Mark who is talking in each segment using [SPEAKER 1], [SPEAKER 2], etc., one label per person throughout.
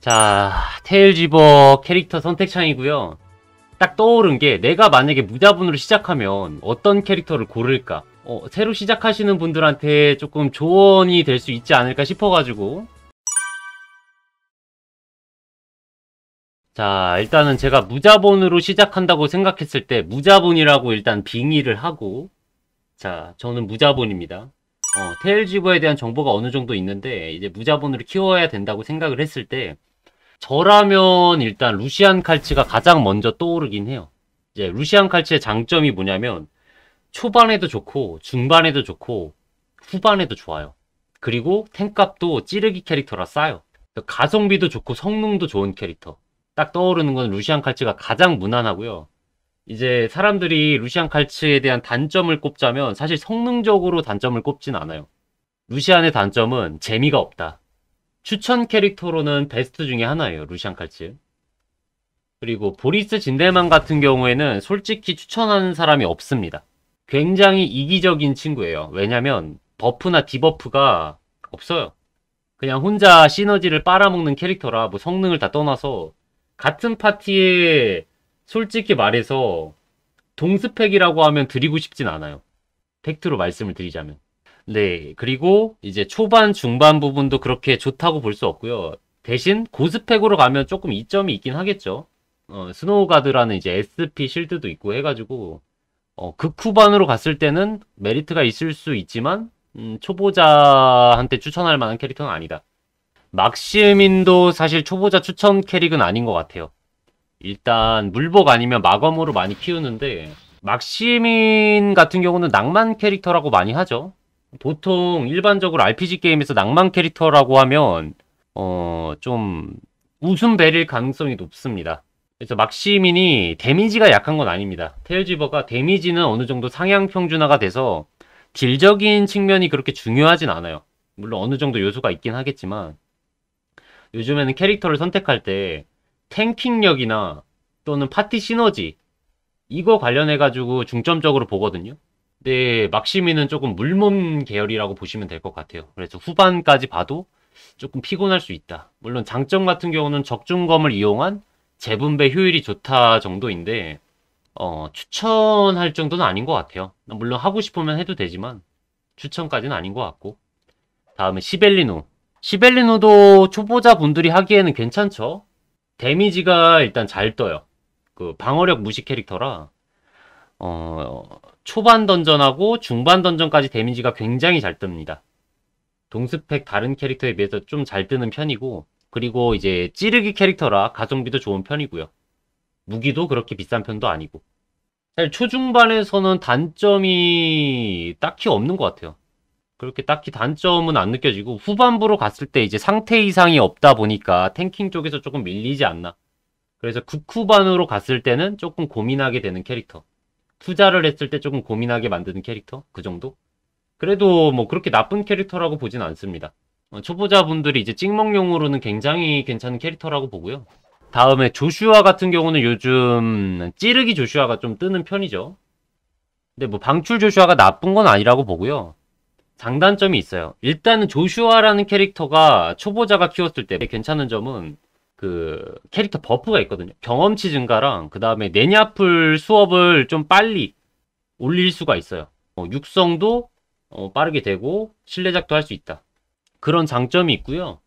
[SPEAKER 1] 자, 테일지버 캐릭터 선택창이고요. 딱 떠오른 게 내가 만약에 무자본으로 시작하면 어떤 캐릭터를 고를까? 어, 새로 시작하시는 분들한테 조금 조언이 될 수 있지 않을까 싶어가지고 자 일단은 제가 무자본으로 시작한다고 생각했을 때 무자본이라고 일단 빙의를 하고 자 저는 무자본입니다 어, 테일지버에 대한 정보가 어느 정도 있는데 이제 무자본으로 키워야 된다고 생각을 했을 때 저라면 일단 루시안 칼치가 가장 먼저 떠오르긴 해요. 이제 루시안 칼치의 장점이 뭐냐면 초반에도 좋고 중반에도 좋고 후반에도 좋아요. 그리고 탱값도 찌르기 캐릭터라 싸요. 가성비도 좋고 성능도 좋은 캐릭터. 딱 떠오르는 건 루시안 칼치가 가장 무난하고요. 이제 사람들이 루시안 칼치에 대한 단점을 꼽자면 사실 성능적으로 단점을 꼽진 않아요. 루시안의 단점은 재미가 없다. 추천 캐릭터로는 베스트 중에 하나예요. 루시안 칼츠. 그리고 보리스 진델만 같은 경우에는 솔직히 추천하는 사람이 없습니다. 굉장히 이기적인 친구예요. 왜냐면 버프나 디버프가 없어요. 그냥 혼자 시너지를 빨아먹는 캐릭터라 뭐 성능을 다 떠나서 같은 파티에 솔직히 말해서 동스펙이라고 하면 드리고 싶진 않아요. 팩트로 말씀을 드리자면. 네, 그리고 이제 초반, 중반 부분도 그렇게 좋다고 볼 수 없고요. 대신 고스펙으로 가면 조금 이점이 있긴 하겠죠. 어, 스노우가드라는 이제 SP 실드도 있고 해가지고 어, 극후반으로 갔을 때는 메리트가 있을 수 있지만 음, 초보자한테 추천할 만한 캐릭터는 아니다. 막시민도 사실 초보자 추천 캐릭은 아닌 것 같아요. 일단 물복 아니면 마검으로 많이 키우는데 막시민 같은 경우는 낭만 캐릭터라고 많이 하죠. 보통 일반적으로 RPG 게임에서 낭만 캐릭터라고 하면 어좀웃음 베릴 가능성이 높습니다. 그래서 막시민이 데미지가 약한 건 아닙니다. 테일지버가 데미지는 어느 정도 상향 평준화가 돼서 딜적인 측면이 그렇게 중요하진 않아요. 물론 어느 정도 요소가 있긴 하겠지만 요즘에는 캐릭터를 선택할 때 탱킹력이나 또는 파티 시너지 이거 관련해 가지고 중점적으로 보거든요. 네, 막시미는 조금 물몸 계열이라고 보시면 될 것 같아요. 그래서 후반까지 봐도 조금 피곤할 수 있다. 물론 장점 같은 경우는 적중검을 이용한 재분배 효율이 좋다 정도인데 어, 추천할 정도는 아닌 것 같아요. 물론 하고 싶으면 해도 되지만 추천까지는 아닌 것 같고 다음에 시벨리노 시벨리노도 초보자분들이 하기에는 괜찮죠? 데미지가 일단 잘 떠요. 그 방어력 무시 캐릭터라 어 초반 던전하고 중반 던전까지 데미지가 굉장히 잘 뜹니다. 동스펙 다른 캐릭터에 비해서 좀 잘 뜨는 편이고 그리고 이제 찌르기 캐릭터라 가성비도 좋은 편이고요. 무기도 그렇게 비싼 편도 아니고 사실 초중반에서는 단점이 딱히 없는 것 같아요. 그렇게 딱히 단점은 안 느껴지고 후반부로 갔을 때 이제 상태 이상이 없다 보니까 탱킹 쪽에서 조금 밀리지 않나. 그래서 극후반으로 갔을 때는 조금 고민하게 되는 캐릭터. 투자를 했을 때 조금 고민하게 만드는 캐릭터? 그 정도? 그래도 뭐 그렇게 나쁜 캐릭터라고 보진 않습니다. 어, 초보자분들이 이제 찍먹용으로는 굉장히 괜찮은 캐릭터라고 보고요. 다음에 조슈아 같은 경우는 요즘 찌르기 조슈아가 좀 뜨는 편이죠. 근데 뭐 방출 조슈아가 나쁜 건 아니라고 보고요. 장단점이 있어요. 일단은 조슈아라는 캐릭터가 초보자가 키웠을 때 괜찮은 점은 그 캐릭터 버프가 있거든요. 경험치 증가랑 그 다음에 내냐풀 수업을 좀 빨리 올릴 수가 있어요. 어, 육성도 어, 빠르게 되고 실내작도 할 수 있다. 그런 장점이 있고요.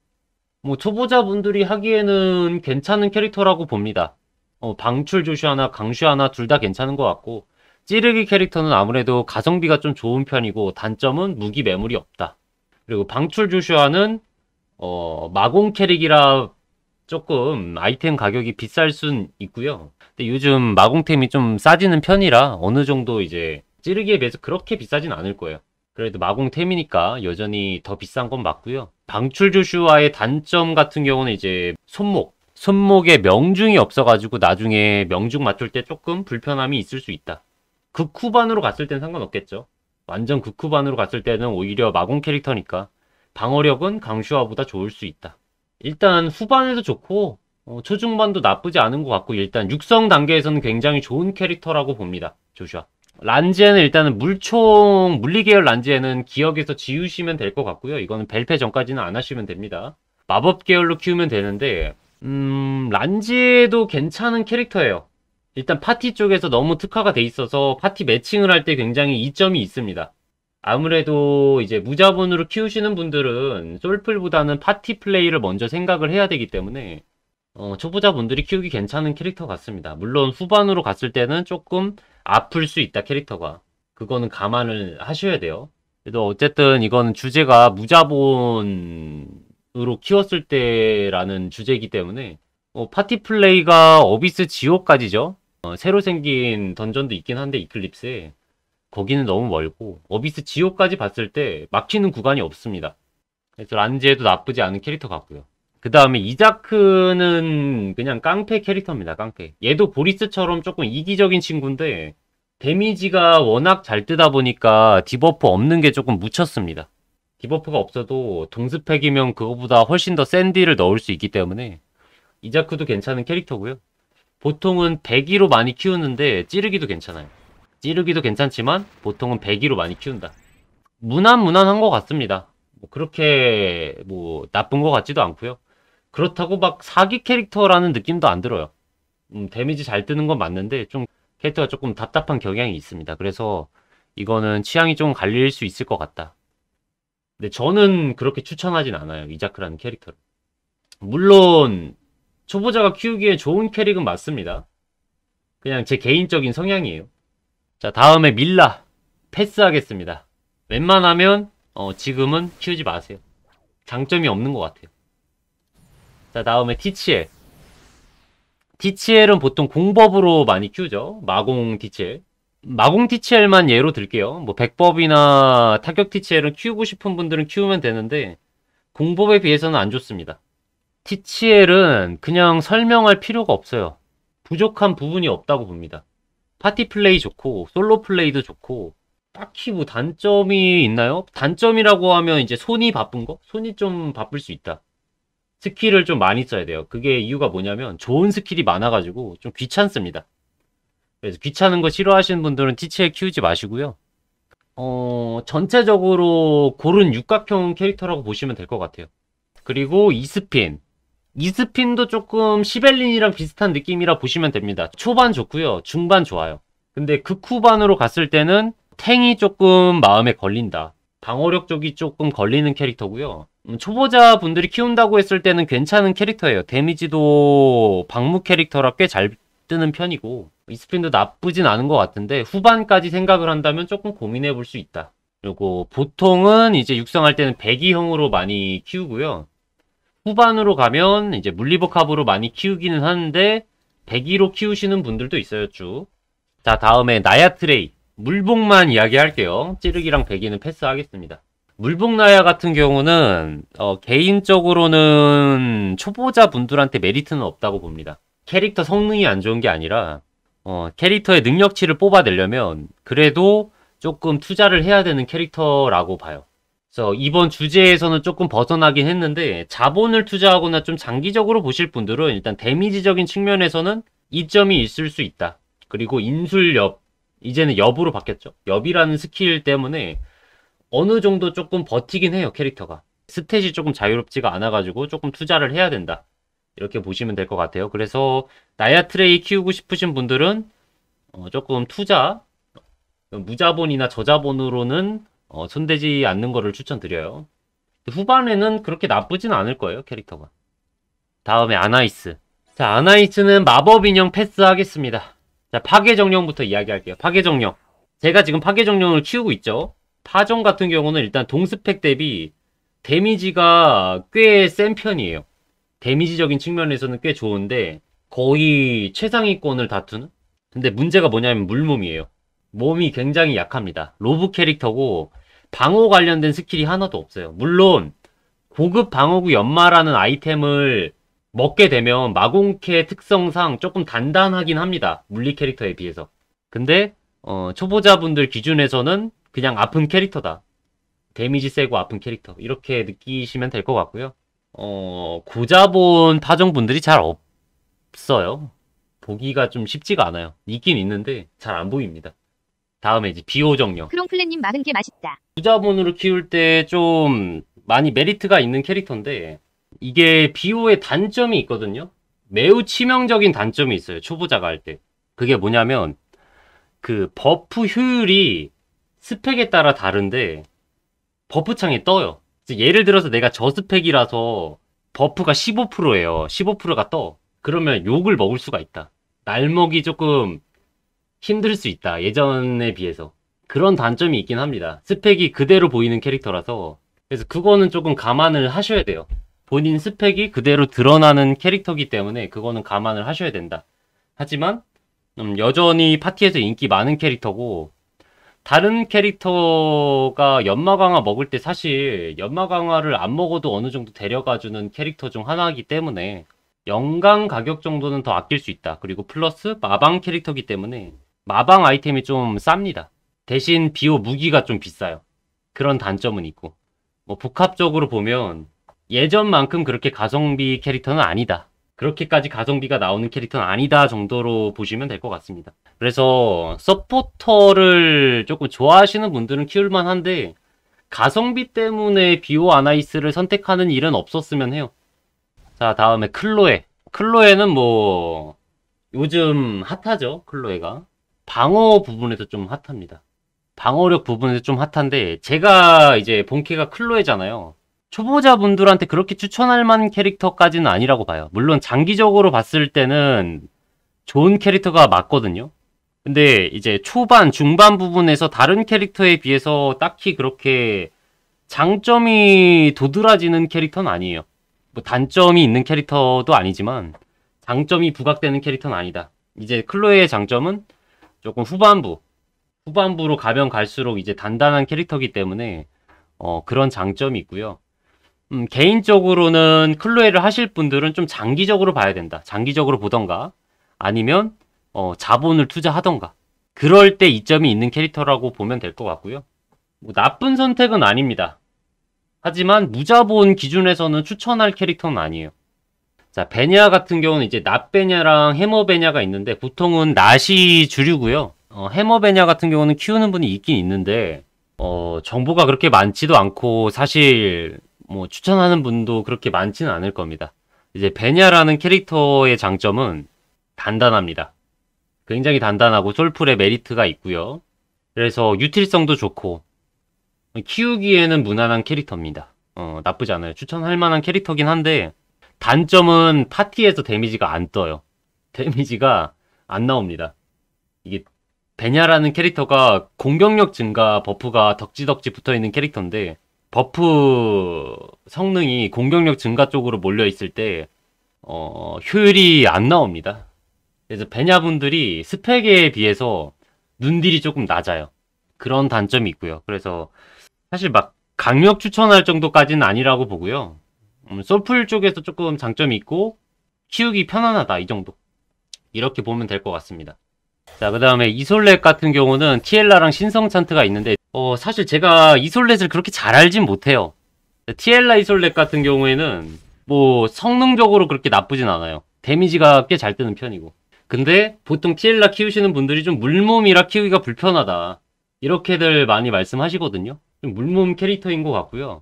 [SPEAKER 1] 뭐 초보자분들이 하기에는 괜찮은 캐릭터라고 봅니다. 어, 방출 조슈 아나 강슈 아나둘 다 괜찮은 것 같고 찌르기 캐릭터는 아무래도 가성비가 좀 좋은 편이고 단점은 무기 매물이 없다. 그리고 방출 조슈아는 어, 마공 캐릭이라 조금 아이템 가격이 비쌀 순 있고요. 근데 요즘 마공템이 좀 싸지는 편이라 어느 정도 이제 찌르기에 비해서 그렇게 비싸진 않을 거예요. 그래도 마공템이니까 여전히 더 비싼 건 맞고요. 방출 조슈와의 단점 같은 경우는 이제 손목, 손목에 명중이 없어가지고 나중에 명중 맞출 때 조금 불편함이 있을 수 있다. 극후반으로 갔을 땐 상관없겠죠. 완전 극후반으로 갔을 때는 오히려 마공 캐릭터니까 방어력은 강슈아보다 좋을 수 있다. 일단 후반에도 좋고 어, 초중반도 나쁘지 않은 것 같고 일단 육성 단계에서는 굉장히 좋은 캐릭터라고 봅니다. 조슈아. 란지에는 일단은 물총 물리계열 란지에는 기억에서 지우시면 될 것 같고요. 이거는 벨페 전까지는 안 하시면 됩니다. 마법 계열로 키우면 되는데 음 란지에도 괜찮은 캐릭터예요. 일단 파티 쪽에서 너무 특화가 돼 있어서 파티 매칭을 할 때 굉장히 이점이 있습니다. 아무래도 이제 무자본으로 키우시는 분들은 솔플보다는 파티 플레이를 먼저 생각을 해야 되기 때문에 어, 초보자분들이 키우기 괜찮은 캐릭터 같습니다. 물론 후반으로 갔을 때는 조금 아플 수 있다 캐릭터가 그거는 감안을 하셔야 돼요. 그래도 어쨌든 이건 주제가 무자본으로 키웠을 때라는 주제이기 때문에 어, 파티 플레이가 어비스 지옥까지죠. 어, 새로 생긴 던전도 있긴 한데 이클립스에 거기는 너무 멀고 어비스 지오까지 봤을 때 막히는 구간이 없습니다. 그래서 란지에도 나쁘지 않은 캐릭터 같고요. 그 다음에 이자크는 그냥 깡패 캐릭터입니다. 깡패. 얘도 보리스처럼 조금 이기적인 친구인데 데미지가 워낙 잘 뜨다 보니까 디버프 없는 게 조금 묻혔습니다. 디버프가 없어도 동스펙이면 그거보다 훨씬 더 샌디를 넣을 수 있기 때문에 이자크도 괜찮은 캐릭터고요. 보통은 102로 많이 키우는데 찌르기도 괜찮아요. 찌르기도 괜찮지만 보통은 100기로 많이 키운다. 무난무난한 것 같습니다. 뭐 그렇게 뭐 나쁜 것 같지도 않고요. 그렇다고 막 사기 캐릭터라는 느낌도 안 들어요. 음, 데미지 잘 뜨는 건 맞는데 좀 캐릭터가 조금 답답한 경향이 있습니다. 그래서 이거는 취향이 좀 갈릴 수 있을 것 같다. 근데 저는 그렇게 추천하진 않아요. 이자크라는 캐릭터를. 물론 초보자가 키우기에 좋은 캐릭은 맞습니다. 그냥 제 개인적인 성향이에요. 자 다음에 밀라 패스하겠습니다 웬만하면 어, 지금은 키우지 마세요 장점이 없는 것 같아요 자 다음에 티치엘 티치엘은 보통 공법으로 많이 키우죠. 마공 티치엘 마공 티치엘만 예로 들게요. 뭐 백법이나 타격 티치엘은 키우고 싶은 분들은 키우면 되는데 공법에 비해서는 안 좋습니다. 티치엘은 그냥 설명할 필요가 없어요. 부족한 부분이 없다고 봅니다. 파티 플레이 좋고 솔로 플레이도 좋고 딱히 뭐 단점이 있나요? 단점이라고 하면 이제 손이 바쁜 거? 손이 좀 바쁠 수 있다. 스킬을 좀 많이 써야 돼요. 그게 이유가 뭐냐면 좋은 스킬이 많아가지고 좀 귀찮습니다. 그래서 귀찮은 거 싫어하시는 분들은 티치에 키우지 마시고요. 어, 전체적으로 고른 육각형 캐릭터라고 보시면 될 것 같아요. 그리고 이스핀. 이스핀도 조금 시벨린이랑 비슷한 느낌이라 보시면 됩니다. 초반 좋고요. 중반 좋아요. 근데 극후반으로 그 갔을 때는 탱이 조금 마음에 걸린다. 방어력 쪽이 조금 걸리는 캐릭터고요. 음, 초보자 분들이 키운다고 했을 때는 괜찮은 캐릭터예요. 데미지도 방무 캐릭터라 꽤 잘 뜨는 편이고 이스핀도 나쁘진 않은 것 같은데 후반까지 생각을 한다면 조금 고민해 볼 수 있다. 그리고 보통은 이제 육성할 때는 배기형으로 많이 키우고요. 후반으로 가면 이제 물리복합으로 많이 키우기는 하는데 101호 키우시는 분들도 있어요 쭉. 자 다음에 나야트레이 물복만 이야기할게요. 찌르기랑 100이는 패스하겠습니다. 물복나야 같은 경우는 어, 개인적으로는 초보자분들한테 메리트는 없다고 봅니다. 캐릭터 성능이 안 좋은 게 아니라 어, 캐릭터의 능력치를 뽑아내려면 그래도 조금 투자를 해야 되는 캐릭터라고 봐요. 그래서 이번 주제에서는 조금 벗어나긴 했는데 자본을 투자하거나 좀 장기적으로 보실 분들은 일단 데미지적인 측면에서는 이점이 있을 수 있다. 그리고 인술엽 이제는 엽으로 바뀌었죠. 엽이라는 스킬 때문에 어느 정도 조금 버티긴 해요 캐릭터가 스탯이 조금 자유롭지가 않아가지고 조금 투자를 해야 된다. 이렇게 보시면 될 것 같아요. 그래서 나야트레이 키우고 싶으신 분들은 어, 조금 투자 무자본이나 저자본으로는 어, 손대지 않는 거를 추천드려요. 후반에는 그렇게 나쁘진 않을 거예요, 캐릭터가. 다음에 아나이스. 자, 아나이스는 마법 인형 패스하겠습니다. 자, 파괴 정령부터 이야기할게요. 파괴 정령. 제가 지금 파괴 정령을 키우고 있죠. 파종 같은 경우는 일단 동스펙 대비 데미지가 꽤 센 편이에요. 데미지적인 측면에서는 꽤 좋은데 거의 최상위권을 다투는? 근데 문제가 뭐냐면 물몸이에요. 몸이 굉장히 약합니다. 로브 캐릭터고 방어 관련된 스킬이 하나도 없어요. 물론 고급 방어구 연마라는 아이템을 먹게 되면 마공캐 특성상 조금 단단하긴 합니다. 물리 캐릭터에 비해서. 근데 어, 초보자분들 기준에서는 그냥 아픈 캐릭터다. 데미지 세고 아픈 캐릭터 이렇게 느끼시면 될 것 같고요. 어, 고자본 타종분들이잘 없어요. 보기가 좀 쉽지가 않아요. 있긴 있는데 잘 안 보입니다. 다음에 이제 비호정령. 크롱플랜님 마른 게 맛있다. 부자본으로 키울 때 좀 많이 메리트가 있는 캐릭터인데 이게 비호의 단점이 있거든요. 매우 치명적인 단점이 있어요. 초보자가 할 때. 그게 뭐냐면 그 버프 효율이 스펙에 따라 다른데 버프 창이 떠요. 예를 들어서 내가 저 스펙이라서 버프가 15%예요. 15%가 떠. 그러면 욕을 먹을 수가 있다. 날먹이 조금 힘들 수 있다. 예전에 비해서. 그런 단점이 있긴 합니다. 스펙이 그대로 보이는 캐릭터라서. 그래서 그거는 조금 감안을 하셔야 돼요. 본인 스펙이 그대로 드러나는 캐릭터기 때문에 그거는 감안을 하셔야 된다. 하지만 음, 여전히 파티에서 인기 많은 캐릭터고 다른 캐릭터가 연마강화 먹을 때 사실 연마강화를 안 먹어도 어느 정도 데려가주는 캐릭터 중 하나이기 때문에 영강 가격 정도는 더 아낄 수 있다. 그리고 플러스 마방 캐릭터기 때문에 마방 아이템이 좀 쌉니다. 대신 비호 무기가 좀 비싸요. 그런 단점은 있고 뭐 복합적으로 보면 예전만큼 그렇게 가성비 캐릭터는 아니다. 그렇게까지 가성비가 나오는 캐릭터는 아니다 정도로 보시면 될 것 같습니다. 그래서 서포터를 조금 좋아하시는 분들은 키울만 한데 가성비 때문에 비오 아나이스를 선택하는 일은 없었으면 해요. 자 다음에 클로에. 클로에는 뭐 요즘 핫하죠 클로에가. 방어 부분에서 좀 핫합니다. 방어력 부분에서 좀 핫한데 제가 이제 본캐가 클로에잖아요. 초보자분들한테 그렇게 추천할 만한 캐릭터까지는 아니라고 봐요. 물론 장기적으로 봤을 때는 좋은 캐릭터가 맞거든요. 근데 이제 초반, 중반 부분에서 다른 캐릭터에 비해서 딱히 그렇게 장점이 도드라지는 캐릭터는 아니에요. 뭐 단점이 있는 캐릭터도 아니지만 장점이 부각되는 캐릭터는 아니다. 이제 클로에의 장점은 조금 후반부 후반부로 가면 갈수록 이제 단단한 캐릭터기 때문에 어, 그런 장점이 있고요. 음, 개인적으로는 클로에를 하실 분들은 좀 장기적으로 봐야 된다. 장기적으로 보던가 아니면 어, 자본을 투자하던가 그럴 때 이점이 있는 캐릭터라고 보면 될 것 같고요. 뭐 나쁜 선택은 아닙니다. 하지만 무자본 기준에서는 추천할 캐릭터는 아니에요. 자, 베냐 같은 경우는 이제 낫베냐랑 해머베냐가 있는데 보통은 낫이 주류고요. 어, 해머베냐 같은 경우는 키우는 분이 있긴 있는데 어, 정보가 그렇게 많지도 않고 사실 뭐 추천하는 분도 그렇게 많지는 않을 겁니다. 이제 베냐라는 캐릭터의 장점은 단단합니다. 굉장히 단단하고 솔풀의 메리트가 있고요. 그래서 유틸성도 좋고 키우기에는 무난한 캐릭터입니다. 어, 나쁘지 않아요. 추천할 만한 캐릭터긴 한데 단점은 파티에서 데미지가 안 떠요. 데미지가 안 나옵니다. 이게 베냐라는 캐릭터가 공격력 증가 버프가 덕지덕지 붙어있는 캐릭터인데 버프 성능이 공격력 증가 쪽으로 몰려있을 때 어, 효율이 안 나옵니다. 그래서 베냐분들이 스펙에 비해서 눈딜이 조금 낮아요. 그런 단점이 있고요. 그래서 사실 막 강력 추천할 정도까지는 아니라고 보고요. 음, 소풀 쪽에서 조금 장점이 있고 키우기 편안하다 이 정도 이렇게 보면 될 것 같습니다 자 그 다음에 이솔렛 같은 경우는 티엘라랑 신성 찬트가 있는데 어 사실 제가 이솔렛을 그렇게 잘 알진 못해요 티엘라 이솔렛 같은 경우에는 뭐 성능적으로 그렇게 나쁘진 않아요 데미지가 꽤 잘 뜨는 편이고 근데 보통 티엘라 키우시는 분들이 좀 물몸이라 키우기가 불편하다 이렇게들 많이 말씀하시거든요 좀 물몸 캐릭터인 것 같고요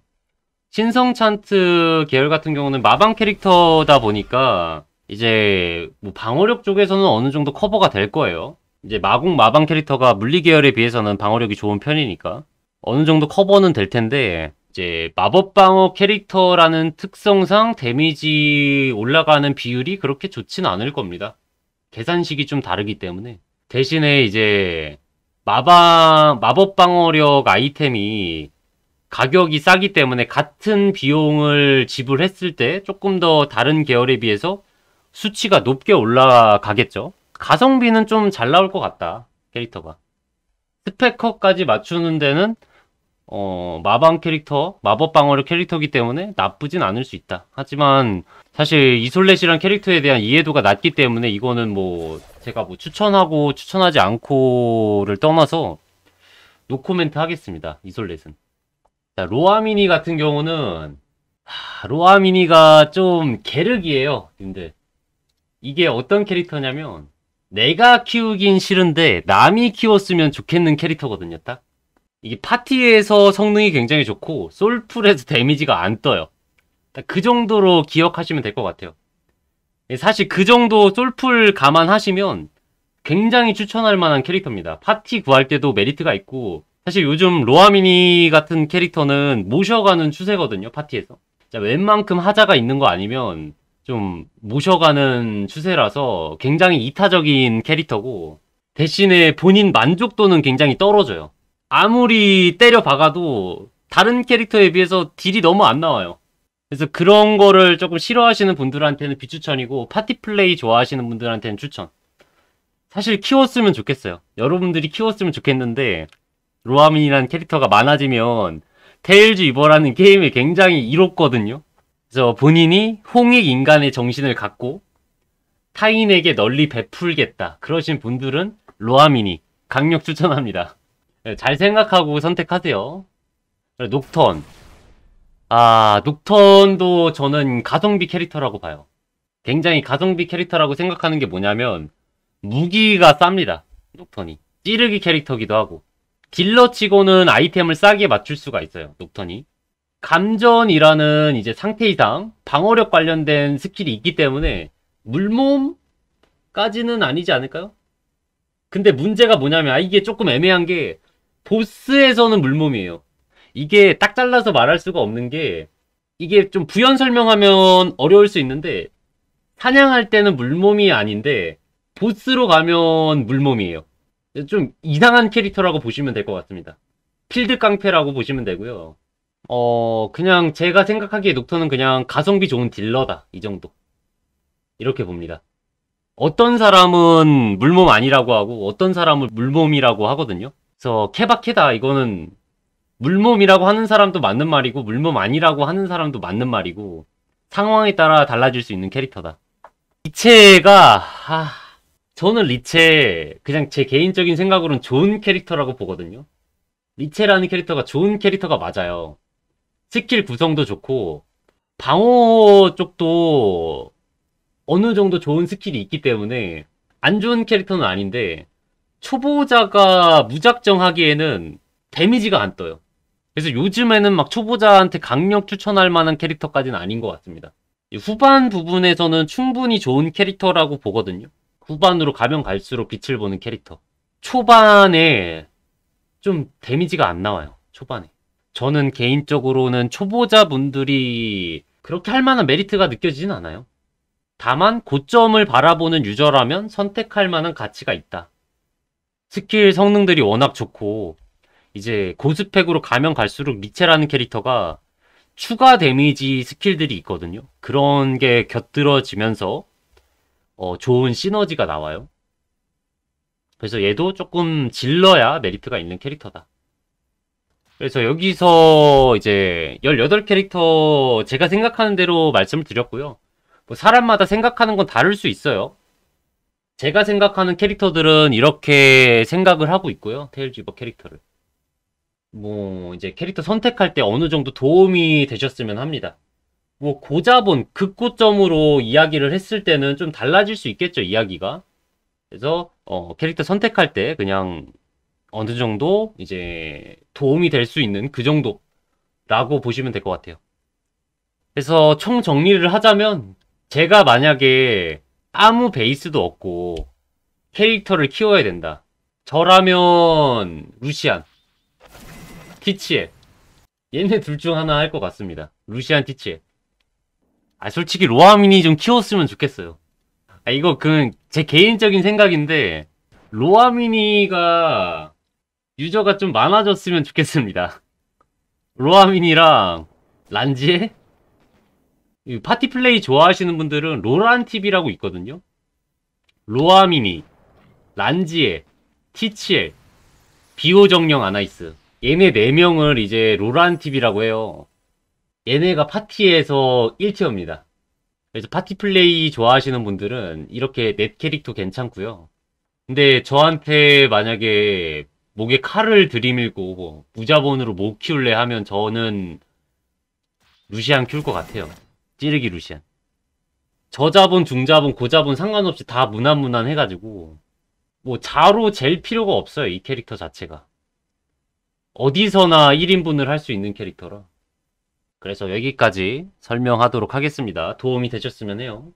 [SPEAKER 1] 신성 찬트 계열 같은 경우는 마방 캐릭터다 보니까 이제 뭐 방어력 쪽에서는 어느 정도 커버가 될 거예요. 이제 마궁 마방 캐릭터가 물리 계열에 비해서는 방어력이 좋은 편이니까 어느 정도 커버는 될 텐데 이제 마법 방어 캐릭터라는 특성상 데미지 올라가는 비율이 그렇게 좋진 않을 겁니다. 계산식이 좀 다르기 때문에 대신에 이제 마방 마법 방어력 아이템이 가격이 싸기 때문에 같은 비용을 지불했을 때 조금 더 다른 계열에 비해서 수치가 높게 올라가겠죠. 가성비는 좀 잘 나올 것 같다. 캐릭터가. 스펙커까지 맞추는 데는 어, 마방 캐릭터, 마법 방어력 캐릭터기 때문에 나쁘진 않을 수 있다. 하지만 사실 이솔렛이란 캐릭터에 대한 이해도가 낮기 때문에 이거는 뭐 제가 뭐 추천하고 추천하지 않고를 떠나서 노코멘트 하겠습니다. 이솔렛은. 자, 로아미니 같은 경우는 로아미니가 좀 게르기예요, 근데 이게 어떤 캐릭터냐면 내가 키우긴 싫은데 남이 키웠으면 좋겠는 캐릭터거든요, 딱. 이게 파티에서 성능이 굉장히 좋고 솔풀에서 데미지가 안 떠요. 딱 그 정도로 기억하시면 될 것 같아요. 예, 사실 그 정도 솔풀 감안하시면 굉장히 추천할 만한 캐릭터입니다. 파티 구할 때도 메리트가 있고 사실 요즘 로아미니 같은 캐릭터는 모셔가는 추세거든요 파티에서 웬만큼 하자가 있는 거 아니면 좀 모셔가는 추세라서 굉장히 이타적인 캐릭터고 대신에 본인 만족도는 굉장히 떨어져요 아무리 때려 박아도 다른 캐릭터에 비해서 딜이 너무 안 나와요 그래서 그런 거를 조금 싫어하시는 분들한테는 비추천이고 파티 플레이 좋아하시는 분들한테는 추천 사실 키웠으면 좋겠어요 여러분들이 키웠으면 좋겠는데 로아민이라는 캐릭터가 많아지면 테일즈 위버라는 게임에 굉장히 이롭거든요. 그래서 본인이 홍익 인간의 정신을 갖고 타인에게 널리 베풀겠다. 그러신 분들은 로아민이 강력 추천합니다. 네, 잘 생각하고 선택하세요. 녹턴. 아, 녹턴도 저는 가성비 캐릭터라고 봐요. 굉장히 가성비 캐릭터라고 생각하는 게 뭐냐면 무기가 쌉니다. 녹턴이. 찌르기 캐릭터기도 하고 딜러치고는 아이템을 싸게 맞출 수가 있어요. 녹턴이. 감전이라는 이제 상태 이상 방어력 관련된 스킬이 있기 때문에 물몸까지는 아니지 않을까요? 근데 문제가 뭐냐면 아 이게 조금 애매한 게 보스에서는 물몸이에요. 이게 딱 잘라서 말할 수가 없는 게 이게 좀 부연 설명하면 어려울 수 있는데 사냥할 때는 물몸이 아닌데 보스로 가면 물몸이에요. 좀 이상한 캐릭터라고 보시면 될 것 같습니다. 필드 깡패라고 보시면 되고요. 어, 그냥 제가 생각하기에 녹턴은 그냥 가성비 좋은 딜러다. 이 정도. 이렇게 봅니다. 어떤 사람은 물몸 아니라고 하고 어떤 사람은 물몸이라고 하거든요. 그래서 케바케다 이거는 물몸이라고 하는 사람도 맞는 말이고 물몸 아니라고 하는 사람도 맞는 말이고 상황에 따라 달라질 수 있는 캐릭터다. 이체가 하... 아, 저는 리체 그냥 제 개인적인 생각으로는 좋은 캐릭터라고 보거든요. 리체라는 캐릭터가 좋은 캐릭터가 맞아요. 스킬 구성도 좋고 방어 쪽도 어느 정도 좋은 스킬이 있기 때문에 안 좋은 캐릭터는 아닌데 초보자가 무작정 하기에는 데미지가 안 떠요. 그래서 요즘에는 막 초보자한테 강력 추천할 만한 캐릭터까지는 아닌 것 같습니다. 후반 부분에서는 충분히 좋은 캐릭터라고 보거든요. 후반으로 가면 갈수록 빛을 보는 캐릭터. 초반에 좀 데미지가 안 나와요. 초반에. 저는 개인적으로는 초보자분들이 그렇게 할 만한 메리트가 느껴지진 않아요. 다만 고점을 바라보는 유저라면 선택할 만한 가치가 있다. 스킬 성능들이 워낙 좋고 이제 고스펙으로 가면 갈수록 미체라는 캐릭터가 추가 데미지 스킬들이 있거든요. 그런 게 곁들어지면서 어, 좋은 시너지가 나와요. 그래서 얘도 조금 질러야 메리트가 있는 캐릭터다. 그래서 여기서 이제 18캐릭터 제가 생각하는 대로 말씀을 드렸고요. 뭐 사람마다 생각하는 건 다를 수 있어요. 제가 생각하는 캐릭터들은 이렇게 생각을 하고 있고요. 테일즈버 캐릭터를. 뭐 이제 캐릭터 선택할 때 어느 정도 도움이 되셨으면 합니다. 뭐 고자본 극고점으로 이야기를 했을 때는 좀 달라질 수 있겠죠 이야기가 그래서 어, 캐릭터 선택할 때 그냥 어느 정도 이제 도움이 될 수 있는 그 정도라고 보시면 될 것 같아요 그래서 총 정리를 하자면 제가 만약에 아무 베이스도 없고 캐릭터를 키워야 된다 저라면 루시안 티치에 얘네 둘 중 하나 할 것 같습니다 루시안 티치에 아 솔직히 로아민이 좀 키웠으면 좋겠어요. 아 이거 그 제 개인적인 생각인데 로아민이가 유저가 좀 많아졌으면 좋겠습니다. 로아민이랑 란지에 파티 플레이 좋아하시는 분들은 로란 TV라고 있거든요. 로아미니, 란지에, 티치엘, 비오정령 아나이스 얘네 4명을 이제 로란 TV라고 해요. 얘네가 파티에서 1티어입니다. 그래서 파티 플레이 좋아하시는 분들은 이렇게 넷 캐릭터 괜찮고요. 근데 저한테 만약에 목에 칼을 들이밀고 무자본으로 못 키울래 하면 저는 루시안 키울 것 같아요. 찌르기 루시안. 저자본, 중자본, 고자본 상관없이 다 무난무난 해가지고 뭐 자로 잴 필요가 없어요. 이 캐릭터 자체가. 어디서나 1인분을 할 수 있는 캐릭터라. 그래서 여기까지 설명하도록 하겠습니다. 도움이 되셨으면 해요.